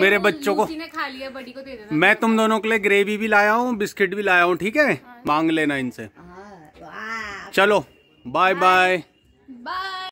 मेरे बच्चों को खा लिया बड़ी को दे देना मैं तुम दोनों के लिए ग्रेवी भी लाया हूँ बिस्किट भी लाया हूँ ठीक है हाँ। मांग लेना इनसे हाँ, चलो बाय बाय